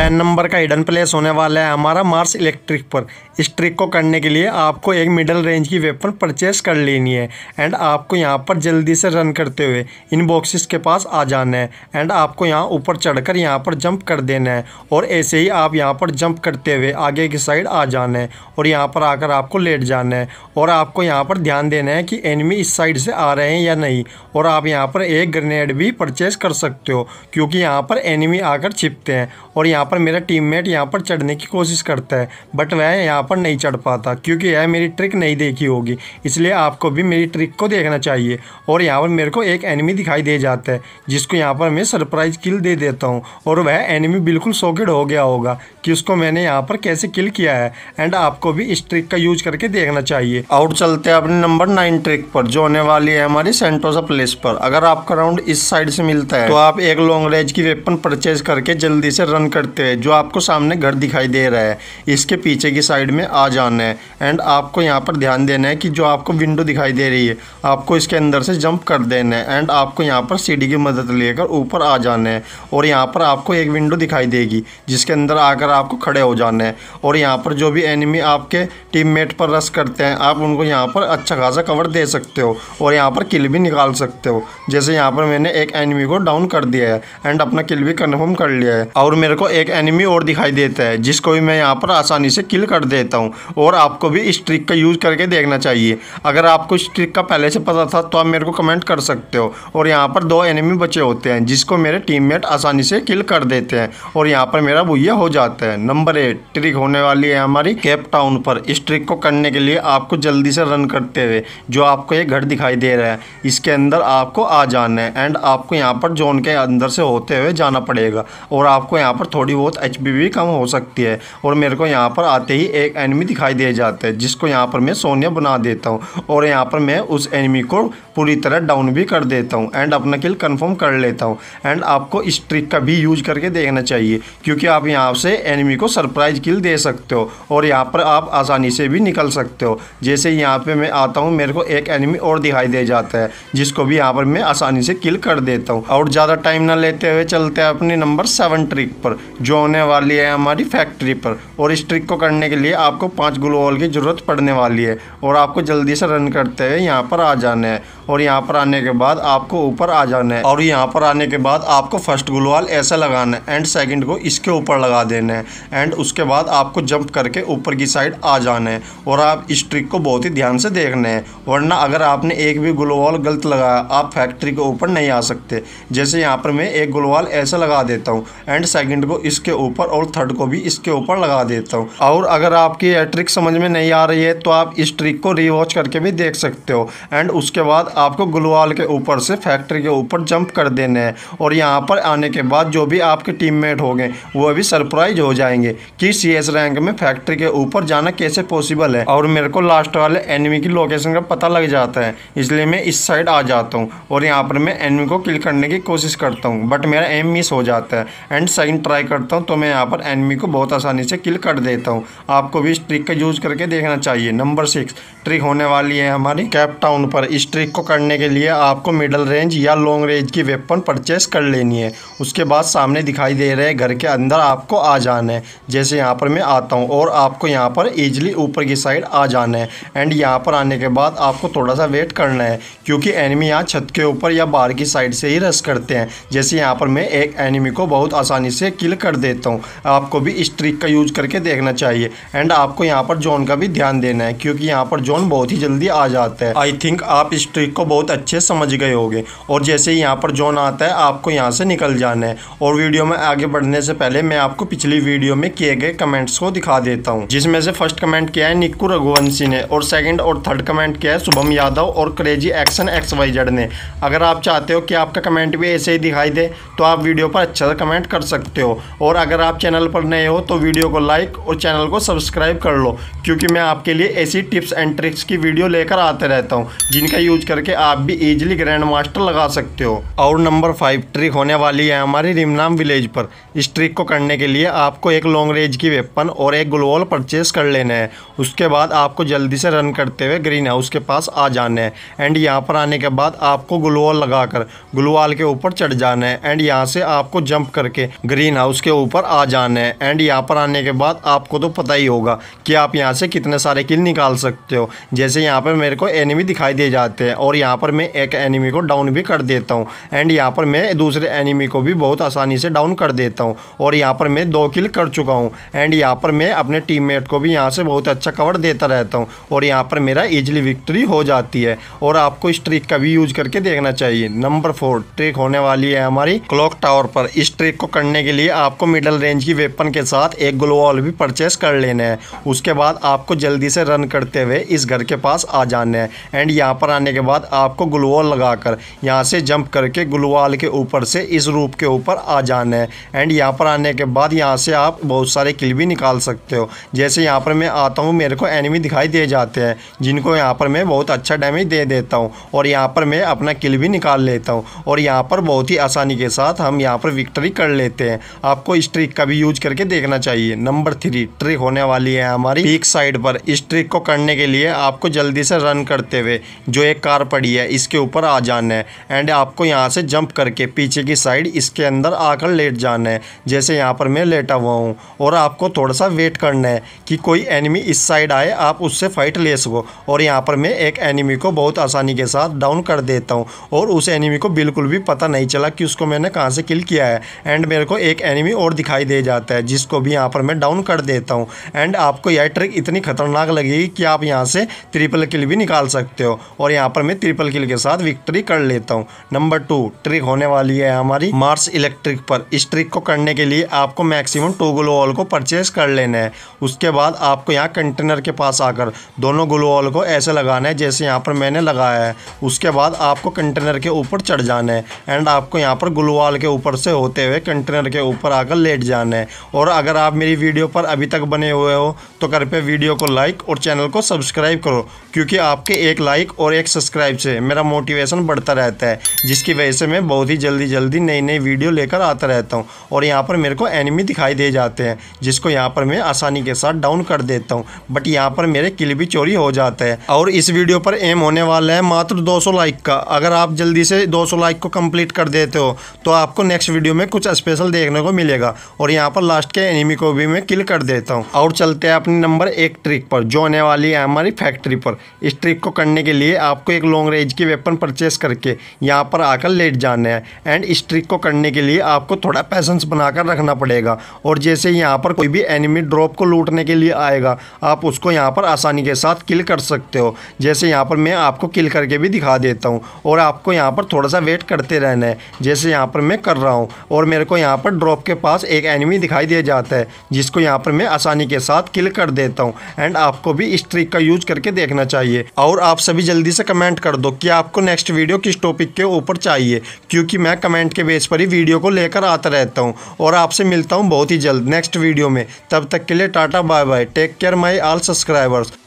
ten number का hidden place होने वाला है हमारा मार्स इलेक्ट्रिक पर इस ट्रिक को करने के लिए आपको एक मिडल रेंज की वेपन परचेस कर लेनी है एंड आपको यहाँ पर जल्दी से रन करते हुए इन बॉक्सेस के पास आ जाना है एंड आपको यहाँ ऊपर चढ़कर यहाँ पर जंप कर देना है और ऐसे ही आप यहाँ पर जंप करते हुए आगे की साइड आ जाना है और यहाँ पर आकर आपको लेट जाना है और आपको यहाँ पर ध्यान देना है कि एनिमी इस साइड से आ रहे हैं या नहीं और आप यहाँ पर एक ग्रेनेड भी परचेस कर सकते हो क्योंकि यहाँ पर एनिमी आकर छिपते हैं और यहाँ पर मेरा टीममेट यहाँ पर चढ़ने की कोशिश करता है बट वह यहाँ पर नहीं चढ़ पाता क्योंकि यह मेरी ट्रिक नहीं देखी होगी इसलिए आपको भी मेरी ट्रिक को देखना चाहिए और यहाँ पर मेरे को एक एनिमी दिखाई दे जाता है जिसको यहाँ पर मैं सरप्राइज किल दे देता हूँ और वह एनिमी बिल्कुल सॉकेट हो गया होगा कि उसको मैंने यहाँ पर कैसे किल किया है एंड आपको भी इस ट्रिक का यूज करके देखना चाहिए आउट चलते हैं अपने नंबर नाइन ट्रिक पर जो होने वाली है हमारी सेंटोसा प्लेस पर अगर आपका राउंड इस साइड से मिलता है तो आप एक लॉन्ग रेंज की वेपन परचेज करके जल्दी से रन करते सकते हैं जो आपको सामने घर दिखाई दे रहा है इसके पीछे की साइड में आ जाना है एंड आपको यहाँ पर ध्यान देना है कि जो आपको विंडो दिखाई दे रही है आपको इसके अंदर से जंप कर देना है एंड आपको यहाँ पर सीढ़ी की मदद लेकर ऊपर आ जाना है और यहाँ पर आपको एक विंडो दिखाई देगी जिसके अंदर आकर आपको खड़े हो जाना है और यहाँ पर जो भी एनिमी आपके टीम पर रस करते हैं आप उनको यहाँ पर अच्छा खासा कवर दे सकते हो और यहाँ पर किल भी निकाल सकते हो जैसे यहाँ पर मैंने एक एनिमी को डाउन कर दिया है एंड अपना किल भी कन्फर्म कर लिया है और मेरे को एक एनिमी और दिखाई देता है जिसको भी मैं यहाँ पर आसानी से किल कर देता हूँ और आपको भी इस ट्रिक का यूज़ करके देखना चाहिए अगर आपको इस ट्रिक का पहले से पता था तो आप मेरे को कमेंट कर सकते हो और यहाँ पर दो एनिमी बचे होते हैं जिसको मेरे टीम आसानी से किल कर देते हैं और यहाँ पर मेरा भूया हो जाता है नंबर एट ट्रिक होने वाली है हमारी केप टाउन पर इस ट्रिक को करने के लिए आपको जल्दी से रन करते हुए जो आपको ये घर दिखाई दे रहा है इसके अंदर आपको आ जाना है एंड आपको यहाँ पर जोन के अंदर से होते हुए जाना पड़ेगा और आपको यहाँ पर थोड़ी थोड़ी बहुत एच भी कम हो सकती है और मेरे को यहाँ पर आते ही एक एनिमी दिखाई दे जाता है जिसको यहाँ पर मैं सोनिया बना देता हूँ और यहाँ पर मैं उस एनिमी को पूरी तरह डाउन भी कर देता हूँ एंड अपना किल कन्फर्म कर लेता हूँ एंड आपको इस ट्रिक का भी यूज करके देखना चाहिए क्योंकि आप यहाँ से एनिमी को सरप्राइज किल दे सकते हो और यहाँ पर आप आसानी से भी निकल सकते हो जैसे यहाँ पर मैं आता हूँ मेरे को एक एनिमी और दिखाई दे जाता है जिसको भी यहाँ पर मैं आसानी से किल कर देता हूँ और ज़्यादा टाइम ना लेते हुए चलते हैं अपने नंबर सेवन ट्रिक पर जो होने वाली है हमारी फैक्ट्री पर और इस ट्रिक को करने के लिए आपको पाँच ग्लू वॉल की ज़रूरत पड़ने वाली है और आपको जल्दी से रन करते हुए यहाँ पर आ जाना है और यहाँ पर आने के बाद आपको ऊपर आ जाना है और यहाँ पर आने के बाद आपको फर्स्ट ग्लू वॉल ऐसा लगाना है एंड सेकेंड को इसके ऊपर लगा देना है एंड उसके बाद आपको जंप करके ऊपर की साइड आ जाना है और आप इस ट्रिक को बहुत ही ध्यान से देखना है वरना अगर आपने एक भी ग्लू वॉल गलत लगाया आप फैक्ट्री के ऊपर नहीं आ सकते जैसे यहाँ पर मैं एक ग्लू वॉल ऐसा लगा देता हूँ एंड सेकेंड को इसके ऊपर और थर्ड को भी इसके ऊपर लगा देता हूँ और अगर आपकी यह ट्रिक समझ में नहीं आ रही है तो आप इस ट्रिक को रिवॉच करके भी देख सकते हो एंड उसके बाद आपको ग्लोवाल के ऊपर से फैक्ट्री के ऊपर जंप कर देना है और यहाँ पर आने के बाद जो भी आपके टीममेट गए वो भी सरप्राइज हो जाएंगे कि सी रैंक में फैक्ट्री के ऊपर जाना कैसे पॉसिबल है और मेरे को लास्ट वाले एनवी की लोकेशन का पता लग जाता है इसलिए मैं इस साइड आ जाता हूँ और यहाँ पर मैं एनवी को किल करने की कोशिश करता हूँ बट मेरा एम मिस हो जाता है एंड सेकेंड ट्राई कर करता हूँ तो मैं यहाँ पर एनमी को बहुत आसानी से किल कर देता हूँ आपको भी इस ट्रिक का यूज़ करके देखना चाहिए नंबर सिक्स ट्रिक होने वाली है हमारी कैप टाउन पर इस ट्रिक को करने के लिए आपको मिडल रेंज या लॉन्ग रेंज की वेपन परचेस कर लेनी है उसके बाद सामने दिखाई दे रहे घर के अंदर आपको आ जाना है जैसे यहाँ पर मैं आता हूँ और आपको यहाँ पर ईजिली ऊपर की साइड आ जाना है एंड यहाँ पर आने के बाद आपको थोड़ा सा वेट करना है क्योंकि एनिमी यहाँ छत के ऊपर या बाहर की साइड से ही रस करते हैं जैसे यहाँ पर मैं एक एनिमी को बहुत आसानी से किल कर कर देता हूँ आपको भी इस ट्रिक का यूज करके देखना चाहिए एंड आपको यहाँ पर जोन का भी ध्यान देना है क्योंकि यहाँ पर जोन बहुत ही जल्दी आ जाता है आई थिंक आप इस ट्रिक को बहुत अच्छे समझ गए होगे और जैसे ही यहाँ पर जोन आता है आपको यहाँ से निकल जाना है और वीडियो में आगे बढ़ने से पहले मैं आपको पिछली वीडियो में किए गए कमेंट्स को दिखा देता हूँ जिसमें से फर्स्ट कमेंट किया है निक्कू रघुवंशी ने और सेकेंड और थर्ड कमेंट किया है शुभम यादव और crazy action X Y Z ने अगर आप चाहते हो कि आपका कमेंट भी ऐसे ही दिखाई दे तो आप वीडियो पर अच्छा सा कमेंट कर सकते हो और अगर आप चैनल पर नए हो तो वीडियो को लाइक और चैनल को सब्सक्राइब कर लो क्योंकि मैं आपके लिए ऐसी टिप्स एंड ट्रिक्स की वीडियो लेकर आते रहता हूँ जिनका यूज करके आप भी ईजिली ग्रैंड मास्टर लगा सकते हो और नंबर फाइव ट्रिक होने वाली है हमारी रिमनाम विलेज पर इस ट्रिक को करने के लिए आपको एक लॉन्ग रेंज की वेपन और एक ग्लोवल परचेस कर लेना है उसके बाद आपको जल्दी से रन करते हुए ग्रीन हाउस के पास आ जाना है एंड यहाँ पर आने के बाद आपको ग्लोवल लगाकर ग्लोवाल के ऊपर चढ़ जाना है एंड यहाँ से आपको जंप करके ग्रीन हाउस के के ऊपर आ जाना है एंड यहाँ पर आने के बाद आपको तो पता ही होगा कि आप यहाँ से कितने सारे किल निकाल सकते हो जैसे यहाँ पर मेरे को एनिमी दिखाई दे जाते हैं और यहाँ पर मैं एक एनिमी को डाउन भी कर देता हूँ एंड यहाँ पर मैं दूसरे एनिमी को भी बहुत आसानी से डाउन कर देता हूँ और यहाँ पर मैं दो किल कर चुका हूँ एंड यहाँ पर मैं अपने टीम को भी यहाँ से बहुत अच्छा कवर देता रहता हूँ और यहाँ पर मेरा इजिली विक्ट्री हो जाती है और आपको इस ट्रिक का भी यूज करके देखना चाहिए नंबर फोर ट्रिक होने वाली है हमारी क्लॉक टावर पर इस ट्रिक को करने के लिए आप आपको मिडल रेंज की वेपन के साथ एक ग्लोवॉल भी परचेस कर लेना है उसके बाद आपको जल्दी से रन करते हुए इस घर के पास आ जाना है एंड यहाँ पर आने के बाद आपको ग्लोवॉल लगा कर यहाँ से जंप करके ग्लोवॉल के ऊपर से इस रूप के ऊपर आ जाना है एंड यहाँ पर आने के बाद यहाँ से आप बहुत सारे किल भी निकाल सकते हो जैसे यहाँ पर मैं आता हूँ मेरे को एनिमी दिखाई दे जाते हैं जिनको यहाँ पर मैं बहुत अच्छा डैमेज दे देता हूँ और यहाँ पर मैं अपना किल भी निकाल लेता हूँ और यहाँ पर बहुत ही आसानी के साथ हम यहाँ पर विक्ट्री कर लेते हैं आपको आपको स्ट्रिक का भी यूज करके देखना चाहिए नंबर थ्री ट्रिक होने वाली है हमारी पीक साइड पर इस ट्रिक को करने के लिए आपको जल्दी से रन करते हुए जो एक कार पड़ी है इसके ऊपर आ जाना है एंड आपको यहाँ से जंप करके पीछे की साइड इसके अंदर आकर लेट जाना है जैसे यहाँ पर मैं लेटा हुआ हूँ और आपको थोड़ा सा वेट करना है कि कोई एनिमी इस साइड आए आप उससे फ़ाइट ले सको और यहाँ पर मैं एक एनिमी को बहुत आसानी के साथ डाउन कर देता हूँ और उस एनिमी को बिल्कुल भी पता नहीं चला कि उसको मैंने कहाँ से किल किया है एंड मेरे को एक एनिमी और दिखाई दे जाता है जिसको भी यहाँ पर मैं डाउन कर देता हूँ एंड आपको यह ट्रिक इतनी खतरनाक लगेगी कि आप यहाँ से ट्रिपल किल भी निकाल सकते हो और यहाँ पर मैं ट्रिपल किल के साथ विक्ट्री कर लेता हूँ नंबर टू ट्रिक होने वाली है हमारी मार्स इलेक्ट्रिक पर इस ट्रिक को करने के लिए आपको मैक्सिमम टू ग्लो ऑल को परचेज कर लेना है उसके बाद आपको यहाँ कंटेनर के पास आकर दोनों ग्लो ऑल को ऐसे लगाना है जैसे यहाँ पर मैंने लगाया है उसके बाद आपको कंटेनर के ऊपर चढ़ जाना है एंड आपको यहाँ पर ग्लो ऑल के ऊपर से होते हुए कंटेनर के ऊपर आकर लेट जाना है और अगर आप मेरी वीडियो पर अभी तक बने हुए हो तो कृपया वीडियो को लाइक और चैनल को सब्सक्राइब करो क्योंकि आपके एक लाइक और एक सब्सक्राइब से मेरा मोटिवेशन बढ़ता रहता है जिसकी वजह से मैं बहुत ही जल्दी जल्दी नई नई वीडियो लेकर आता रहता हूँ और यहाँ पर मेरे को एनिमी दिखाई दे जाते हैं जिसको यहाँ पर मैं आसानी के साथ डाउन कर देता हूँ बट यहाँ पर मेरे किल भी चोरी हो जाता है और इस वीडियो पर एम होने वाला है मात्र 200 लाइक का अगर आप जल्दी से 200 लाइक को कंप्लीट कर देते हो तो आपको नेक्स्ट वीडियो में कुछ स्पेशल देखने को मिले मिलेगा और यहाँ पर लास्ट के एनिमी को भी मैं किल कर देता हूँ और चलते हैं अपने नंबर एक ट्रिक पर जो आने वाली है हमारी फैक्ट्री पर इस ट्रिक को करने के लिए आपको एक लॉन्ग रेंज की वेपन परचेस करके यहाँ पर आकर लेट जाना है एंड इस ट्रिक को करने के लिए आपको थोड़ा पैसेंस बनाकर रखना पड़ेगा और जैसे यहाँ पर कोई भी एनिमी ड्रॉप को लूटने के लिए आएगा आप उसको यहाँ पर आसानी के साथ किल कर सकते हो जैसे यहाँ पर मैं आपको किल करके भी दिखा देता हूँ और आपको यहाँ पर थोड़ा सा वेट करते रहना है जैसे यहाँ पर मैं कर रहा हूँ और मेरे को यहाँ पर ड्रॉप के पास एक एनिमी दिखाई दिया जाता है जिसको यहाँ पर मैं आसानी के साथ किल कर देता हूँ एंड आपको भी इस ट्रिक का यूज करके देखना चाहिए और आप सभी जल्दी से कमेंट कर दो कि आपको नेक्स्ट वीडियो किस टॉपिक के ऊपर चाहिए क्योंकि मैं कमेंट के बेस पर ही वीडियो को लेकर आता रहता हूँ और आपसे मिलता हूँ बहुत ही जल्द नेक्स्ट वीडियो में तब तक के लिए tata bye bye take care my all subscribers